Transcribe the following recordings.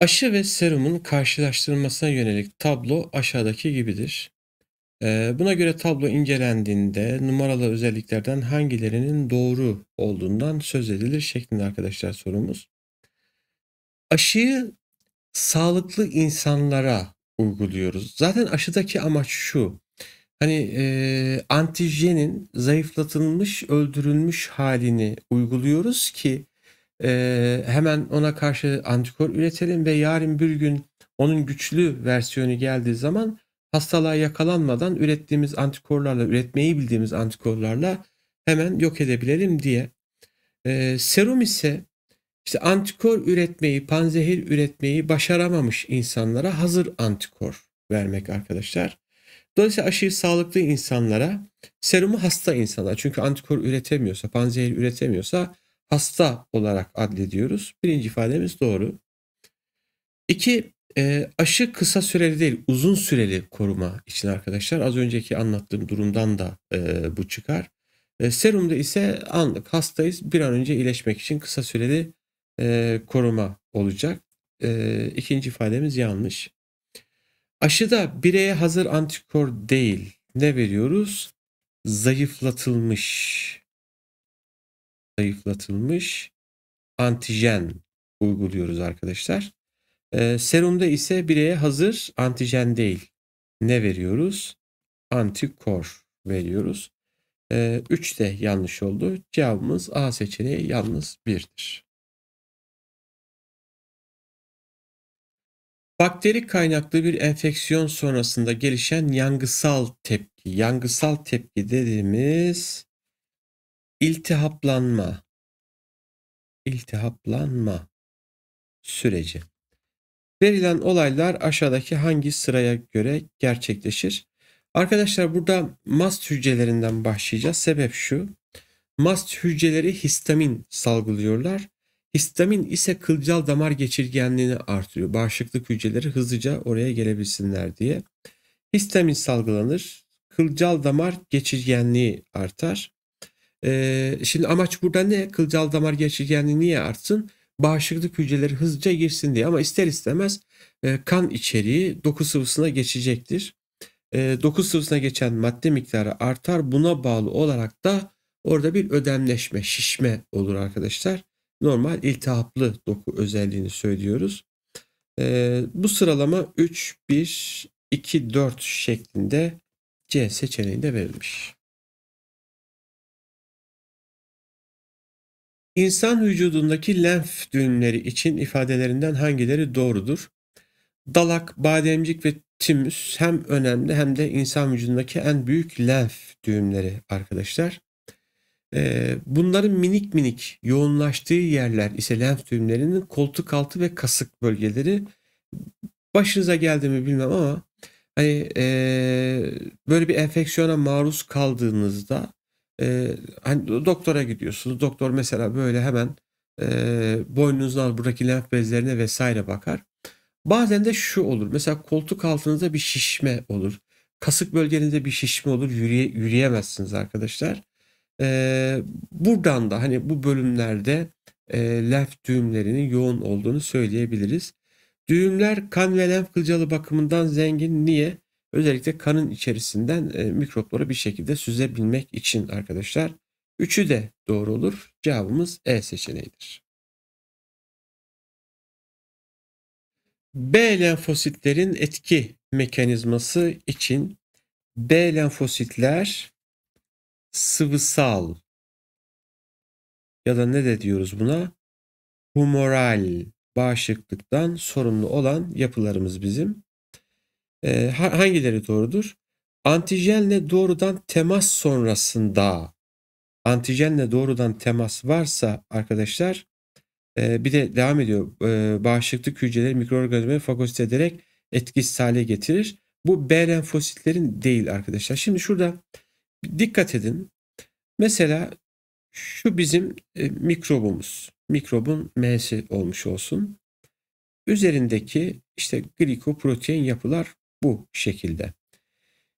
Aşı ve serumun karşılaştırılmasına yönelik tablo aşağıdaki gibidir. Ee, buna göre tablo incelendiğinde numaralı özelliklerden hangilerinin doğru olduğundan söz edilir şeklinde arkadaşlar sorumuz. Aşıyı sağlıklı insanlara uyguluyoruz. Zaten aşıdaki amaç şu. Hani e, antijenin zayıflatılmış, öldürülmüş halini uyguluyoruz ki e, hemen ona karşı antikor üretelim ve yarın bir gün onun güçlü versiyonu geldiği zaman hastalığa yakalanmadan ürettiğimiz antikorlarla, üretmeyi bildiğimiz antikorlarla hemen yok edebilirim diye. E, serum ise işte antikor üretmeyi, panzehir üretmeyi başaramamış insanlara hazır antikor vermek arkadaşlar. Dolayısıyla aşıyı sağlıklı insanlara, serumu hasta insanlara çünkü antikor üretemiyorsa, panzehir üretemiyorsa hasta olarak adlediyoruz. Birinci ifademiz doğru. İki, e, aşı kısa süreli değil uzun süreli koruma için arkadaşlar az önceki anlattığım durumdan da e, bu çıkar. E, serumda ise anlık hastayız bir an önce iyileşmek için kısa süreli koruma olacak. İkinci ifademiz yanlış. Aşıda bireye hazır antikor değil ne veriyoruz? Zayıflatılmış zayıflatılmış antijen uyguluyoruz arkadaşlar. E, serumda ise bireye hazır antijen değil. Ne veriyoruz? Antikor veriyoruz. 3 e, ee, de yanlış oldu. Cevabımız A seçeneği yalnız 1'dir. Bakteri kaynaklı bir enfeksiyon sonrasında gelişen yangısal tepki. Yangısal tepki dediğimiz İltihaplanma, iltihaplanma süreci. Verilen olaylar aşağıdaki hangi sıraya göre gerçekleşir? Arkadaşlar burada mast hücrelerinden başlayacağız. Sebep şu. Mast hücreleri histamin salgılıyorlar. Histamin ise kılcal damar geçirgenliğini artırıyor. Bağışıklık hücreleri hızlıca oraya gelebilsinler diye. Histamin salgılanır. Kılcal damar geçirgenliği artar şimdi amaç burada ne? Kılcal damar geçirgenliği niye artsın? Bağışıklık hücreleri hızlıca girsin diye ama ister istemez kan içeriği doku sıvısına geçecektir. E, doku sıvısına geçen madde miktarı artar. Buna bağlı olarak da orada bir ödemleşme, şişme olur arkadaşlar. Normal iltihaplı doku özelliğini söylüyoruz. bu sıralama 3, 1, 2, 4 şeklinde C seçeneğinde verilmiş. İnsan vücudundaki lenf düğümleri için ifadelerinden hangileri doğrudur? Dalak, bademcik ve timüs hem önemli hem de insan vücudundaki en büyük lenf düğümleri arkadaşlar. Ee, bunların minik minik yoğunlaştığı yerler ise lenf düğümlerinin koltuk altı ve kasık bölgeleri. Başınıza geldi mi bilmem ama hani ee, böyle bir enfeksiyona maruz kaldığınızda e, hani doktora gidiyorsunuz. Doktor mesela böyle hemen e, boynunuzdan buradaki lenf bezlerine vesaire bakar. Bazen de şu olur. Mesela koltuk altınızda bir şişme olur. Kasık bölgenizde bir şişme olur. Yürüye, yürüyemezsiniz arkadaşlar. E, buradan da hani bu bölümlerde e, lenf düğümlerinin yoğun olduğunu söyleyebiliriz. Düğümler kan ve lenf kılcalı bakımından zengin. Niye? Özellikle kanın içerisinden e, mikropları bir şekilde süzebilmek için arkadaşlar. Üçü de doğru olur. Cevabımız E seçeneğidir. B lenfositlerin etki mekanizması için B lenfositler sıvısal ya da ne de diyoruz buna? Humoral bağışıklıktan sorumlu olan yapılarımız bizim. E, hangileri doğrudur? Antijenle doğrudan temas sonrasında antijenle doğrudan temas varsa arkadaşlar e, bir de devam ediyor. E, bağışıklık hücreleri mikroorganizmayı fagosit ederek etkisiz hale getirir. Bu B lenfositlerin değil arkadaşlar. Şimdi şurada dikkat edin. Mesela şu bizim e, mikrobumuz. Mikrobun M'si olmuş olsun. Üzerindeki işte glikoprotein yapılar bu şekilde.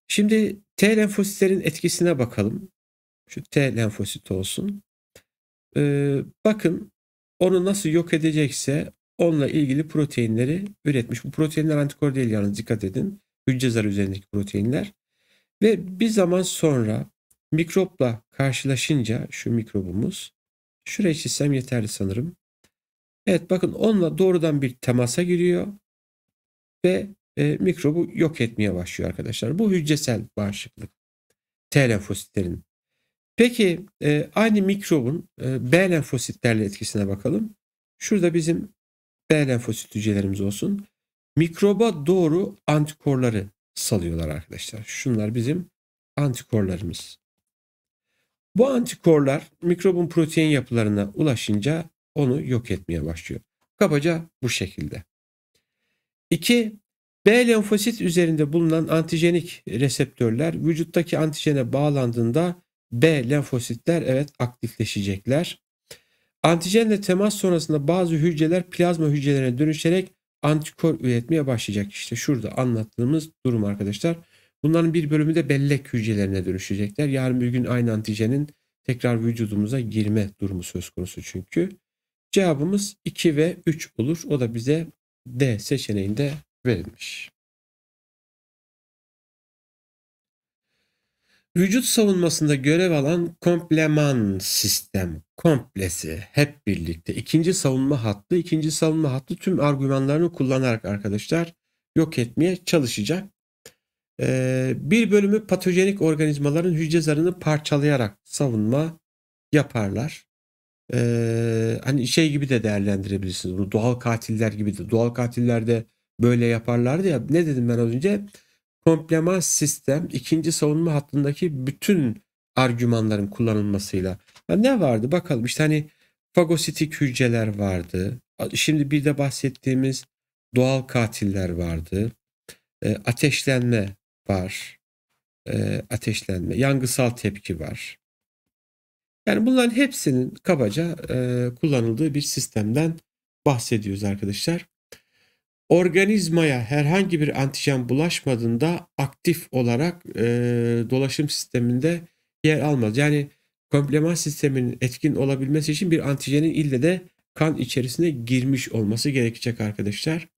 Şimdi T lenfositlerin etkisine bakalım. Şu T lenfosit olsun. Ee, bakın onu nasıl yok edecekse onunla ilgili proteinleri üretmiş. Bu proteinler antikor değil yalnız dikkat edin. Hücre zarı üzerindeki proteinler. Ve bir zaman sonra mikropla karşılaşınca şu mikrobumuz şuraya çizsem yeterli sanırım. Evet bakın onunla doğrudan bir temasa giriyor ve e, mikrobu yok etmeye başlıyor arkadaşlar. Bu hücresel bağışıklık. T lenfositlerin. Peki e, aynı mikrobun e, B lenfositlerle etkisine bakalım. Şurada bizim B lenfosit hücrelerimiz olsun. Mikroba doğru antikorları salıyorlar arkadaşlar. Şunlar bizim antikorlarımız. Bu antikorlar mikrobun protein yapılarına ulaşınca onu yok etmeye başlıyor. Kabaca bu şekilde. İki, B lenfosit üzerinde bulunan antijenik reseptörler vücuttaki antijene bağlandığında B lenfositler evet aktifleşecekler. Antijenle temas sonrasında bazı hücreler plazma hücrelerine dönüşerek antikor üretmeye başlayacak. İşte şurada anlattığımız durum arkadaşlar. Bunların bir bölümü de bellek hücrelerine dönüşecekler. Yarın bir gün aynı antijenin tekrar vücudumuza girme durumu söz konusu çünkü. Cevabımız 2 ve 3 olur. O da bize D seçeneğinde verilmiş. Vücut savunmasında görev alan kompleman sistem komplesi hep birlikte ikinci savunma hattı, ikinci savunma hattı tüm argümanlarını kullanarak arkadaşlar yok etmeye çalışacak. Ee, bir bölümü patojenik organizmaların hücre zarını parçalayarak savunma yaparlar. Ee, hani şey gibi de değerlendirebilirsiniz bunu doğal katiller gibi de doğal katillerde böyle yaparlardı ya. Ne dedim ben az önce? Kompleman sistem ikinci savunma hattındaki bütün argümanların kullanılmasıyla. Ya ne vardı bakalım işte hani fagositik hücreler vardı. Şimdi bir de bahsettiğimiz doğal katiller vardı. E, ateşlenme var. E, ateşlenme, yangısal tepki var. Yani bunların hepsinin kabaca e, kullanıldığı bir sistemden bahsediyoruz arkadaşlar. Organizmaya herhangi bir antijen bulaşmadığında aktif olarak e, dolaşım sisteminde yer almaz. Yani komplement sisteminin etkin olabilmesi için bir antijenin ille de kan içerisine girmiş olması gerekecek arkadaşlar.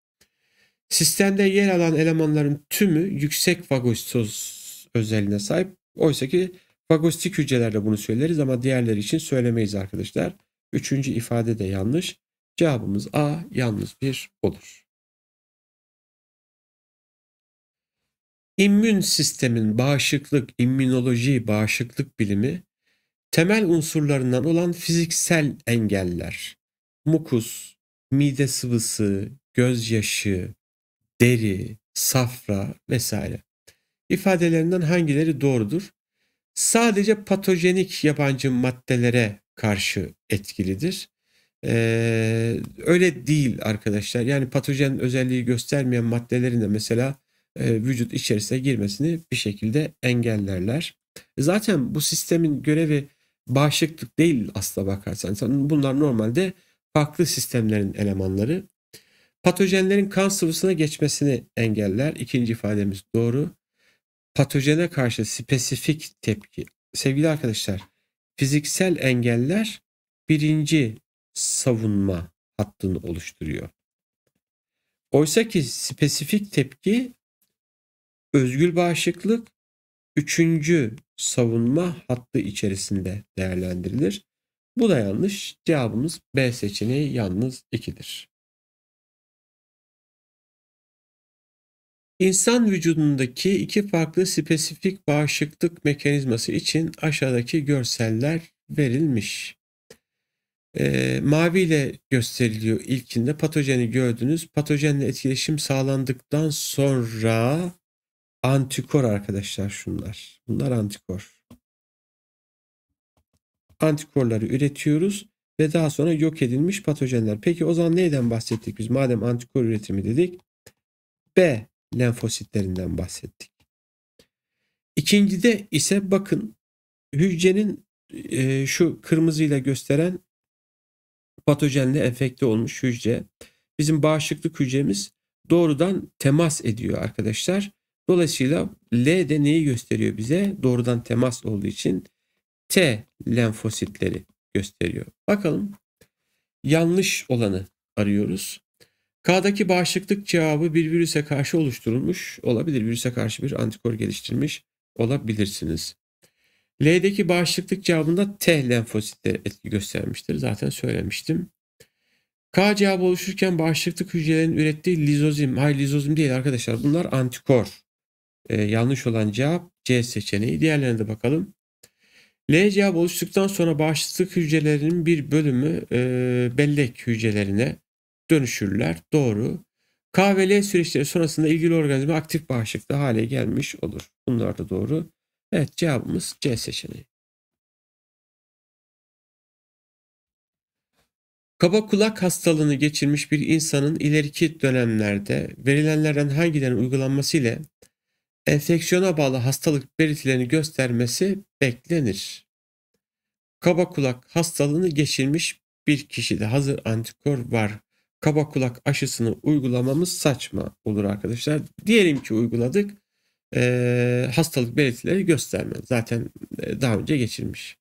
Sistemde yer alan elemanların tümü yüksek fagositoz özelliğine sahip. Oysa ki fagositik hücrelerde bunu söyleriz ama diğerleri için söylemeyiz arkadaşlar. Üçüncü ifade de yanlış. Cevabımız A yalnız bir olur. İmmün sistemin bağışıklık, immünoloji, bağışıklık bilimi temel unsurlarından olan fiziksel engeller, mukus, mide sıvısı, gözyaşı, deri, safra vesaire ifadelerinden hangileri doğrudur? Sadece patojenik yabancı maddelere karşı etkilidir. Ee, öyle değil arkadaşlar. Yani patojen özelliği göstermeyen maddelerin de mesela e, vücut içerisine girmesini bir şekilde engellerler. E, zaten bu sistemin görevi bağışıklık değil asla bakarsan. Bunlar normalde farklı sistemlerin elemanları. Patojenlerin kan sıvısına geçmesini engeller. İkinci ifademiz doğru. Patojene karşı spesifik tepki. Sevgili arkadaşlar, fiziksel engeller birinci savunma hattını oluşturuyor. Oysa ki spesifik tepki özgül bağışıklık üçüncü savunma hattı içerisinde değerlendirilir. Bu da yanlış. Cevabımız B seçeneği yalnız 2'dir. İnsan vücudundaki iki farklı spesifik bağışıklık mekanizması için aşağıdaki görseller verilmiş. E, mavi ile gösteriliyor ilkinde. Patojeni gördünüz. Patojenle etkileşim sağlandıktan sonra Antikor arkadaşlar şunlar. Bunlar antikor. Antikorları üretiyoruz ve daha sonra yok edilmiş patojenler. Peki o zaman neyden bahsettik biz? Madem antikor üretimi dedik. B lenfositlerinden bahsettik. İkincide ise bakın hücrenin e, şu kırmızıyla gösteren patojenle enfekte olmuş hücre. Bizim bağışıklık hücremiz doğrudan temas ediyor arkadaşlar Dolayısıyla L de neyi gösteriyor bize? Doğrudan temas olduğu için T lenfositleri gösteriyor. Bakalım yanlış olanı arıyoruz. K'daki bağışıklık cevabı bir virüse karşı oluşturulmuş olabilir. Virüse karşı bir antikor geliştirmiş olabilirsiniz. L'deki bağışıklık cevabında T lenfositleri etki göstermiştir. Zaten söylemiştim. K cevabı oluşurken bağışıklık hücrelerinin ürettiği lizozim, hayır lizozim değil arkadaşlar bunlar antikor. E, yanlış olan cevap C seçeneği. Diğerlerine de bakalım. L cevabı oluştuktan sonra bağışıklık hücrelerinin bir bölümü e, bellek hücrelerine dönüşürler. Doğru. K ve L süreçleri sonrasında ilgili organizma aktif bağışıklık hale gelmiş olur. Bunlar da doğru. Evet cevabımız C seçeneği. Kaba kulak hastalığını geçirmiş bir insanın ileriki dönemlerde verilenlerden hangilerinin uygulanması ile enfeksiyona bağlı hastalık belirtilerini göstermesi beklenir. Kaba kulak hastalığını geçirmiş bir kişide hazır antikor var. Kaba kulak aşısını uygulamamız saçma olur arkadaşlar. Diyelim ki uyguladık. E, hastalık belirtileri göstermez. Zaten e, daha önce geçirmiş.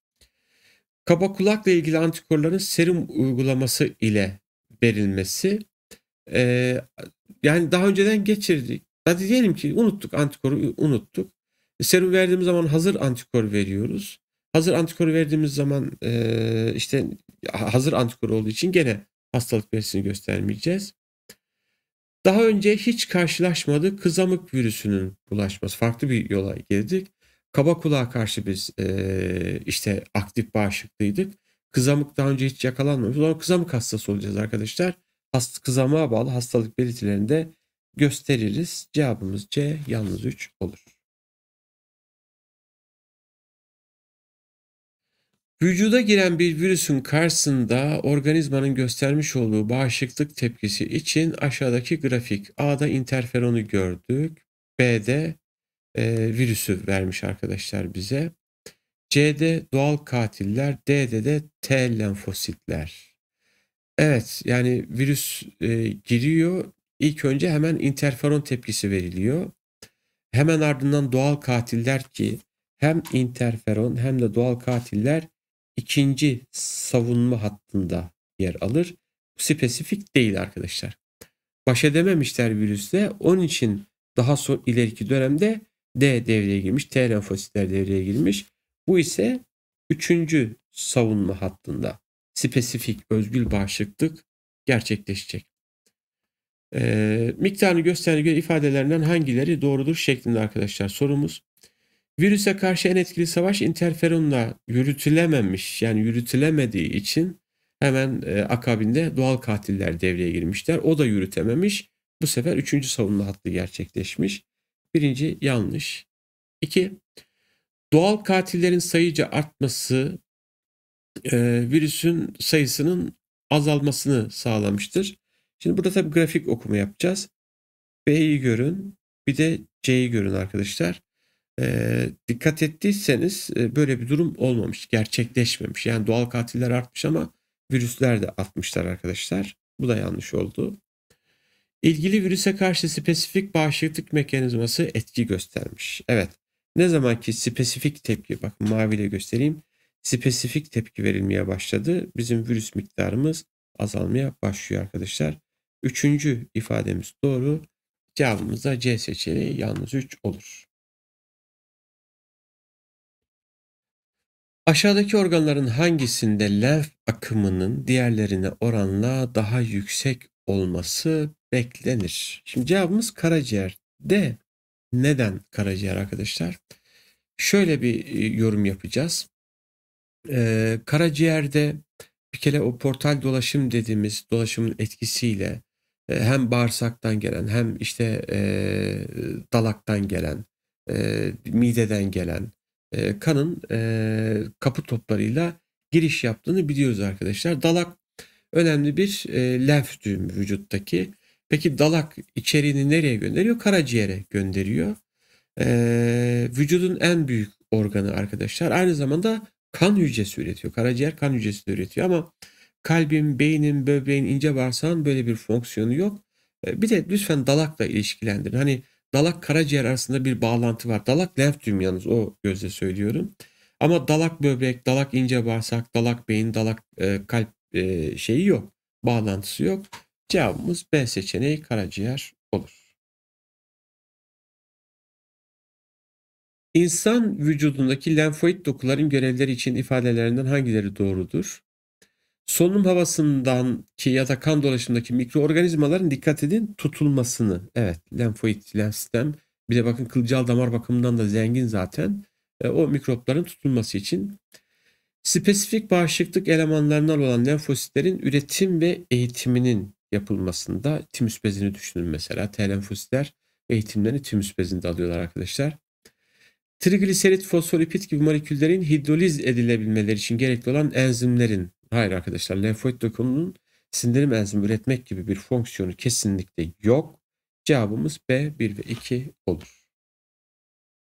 Kaba kulakla ilgili antikorların serum uygulaması ile verilmesi. E, yani daha önceden geçirdik Hadi diyelim ki unuttuk antikoru unuttuk. E, serum verdiğimiz zaman hazır antikor veriyoruz. Hazır antikor verdiğimiz zaman e, işte hazır antikor olduğu için gene hastalık belirtisini göstermeyeceğiz. Daha önce hiç karşılaşmadık kızamık virüsünün bulaşması. Farklı bir yola girdik. Kaba kulağa karşı biz e, işte aktif bağışıklıydık. Kızamık daha önce hiç yakalanmamış. O zaman kızamık hastası olacağız arkadaşlar. Hast kızamığa bağlı hastalık belirtilerinde gösteririz. Cevabımız C yalnız 3 olur. Vücuda giren bir virüsün karşısında organizmanın göstermiş olduğu bağışıklık tepkisi için aşağıdaki grafik A'da interferonu gördük. B'de e, virüsü vermiş arkadaşlar bize. C'de doğal katiller, D'de de T lenfositler. Evet yani virüs e, giriyor İlk önce hemen interferon tepkisi veriliyor. Hemen ardından doğal katiller ki hem interferon hem de doğal katiller ikinci savunma hattında yer alır. Bu spesifik değil arkadaşlar. Baş edememişler virüsle. Onun için daha son ileriki dönemde D devreye girmiş, T lenfositler devreye girmiş. Bu ise üçüncü savunma hattında spesifik özgül bağışıklık gerçekleşecek. E, miktarını gösterge ifadelerinden hangileri doğrudur şeklinde arkadaşlar sorumuz. Virüse karşı en etkili savaş interferonla yürütülememiş yani yürütülemediği için hemen e, akabinde doğal katiller devreye girmişler. O da yürütememiş. Bu sefer üçüncü savunma hattı gerçekleşmiş. Birinci yanlış. İki, doğal katillerin sayıca artması e, virüsün sayısının azalmasını sağlamıştır. Şimdi burada tabi grafik okuma yapacağız. B'yi görün. Bir de C'yi görün arkadaşlar. E, dikkat ettiyseniz e, böyle bir durum olmamış. Gerçekleşmemiş. Yani doğal katiller artmış ama virüsler de artmışlar arkadaşlar. Bu da yanlış oldu. İlgili virüse karşı spesifik bağışıklık mekanizması etki göstermiş. Evet. Ne zamanki spesifik tepki, bakın maviyle göstereyim. Spesifik tepki verilmeye başladı. Bizim virüs miktarımız azalmaya başlıyor arkadaşlar. Üçüncü ifademiz doğru. Cevabımız da C seçeneği yalnız 3 olur. Aşağıdaki organların hangisinde lenf akımının diğerlerine oranla daha yüksek olması beklenir? Şimdi cevabımız karaciğer. D. Neden karaciğer arkadaşlar? Şöyle bir e, yorum yapacağız. Ee, karaciğerde bir kere o portal dolaşım dediğimiz dolaşımın etkisiyle hem bağırsaktan gelen hem işte e, dalaktan gelen, e, mideden gelen e, kanın e, kapı toplarıyla giriş yaptığını biliyoruz arkadaşlar. Dalak önemli bir e, lenf düğümü vücuttaki. Peki dalak içeriğini nereye gönderiyor? Karaciğere gönderiyor. E, vücudun en büyük organı arkadaşlar. Aynı zamanda kan hücresi üretiyor. Karaciğer kan hücresi üretiyor ama Kalbin, beynin, böbreğin, ince bağırsağın böyle bir fonksiyonu yok. E, bir de lütfen dalakla ilişkilendirin. Hani dalak karaciğer arasında bir bağlantı var. Dalak lenf düğüm yalnız o gözle söylüyorum. Ama dalak böbrek, dalak ince bağırsak, dalak beyin, dalak e, kalp e, şeyi yok. Bağlantısı yok. Cevabımız B seçeneği karaciğer olur. İnsan vücudundaki lenfoid dokuların görevleri için ifadelerinden hangileri doğrudur? solunum havasından ki ya da kan dolaşımındaki mikroorganizmaların dikkat edin tutulmasını. Evet lenfoid, lenf sistem bir de bakın kılcal damar bakımından da zengin zaten. E, o mikropların tutulması için spesifik bağışıklık elemanlarından olan lenfositlerin üretim ve eğitiminin yapılmasında timüs bezini düşünün mesela. T lenfositler eğitimlerini timüs bezinde alıyorlar arkadaşlar. Trigliserit, fosfolipit gibi moleküllerin hidroliz edilebilmeleri için gerekli olan enzimlerin, hayır arkadaşlar lenfoid dokunun sindirim enzimi üretmek gibi bir fonksiyonu kesinlikle yok. Cevabımız B1 ve 2 olur.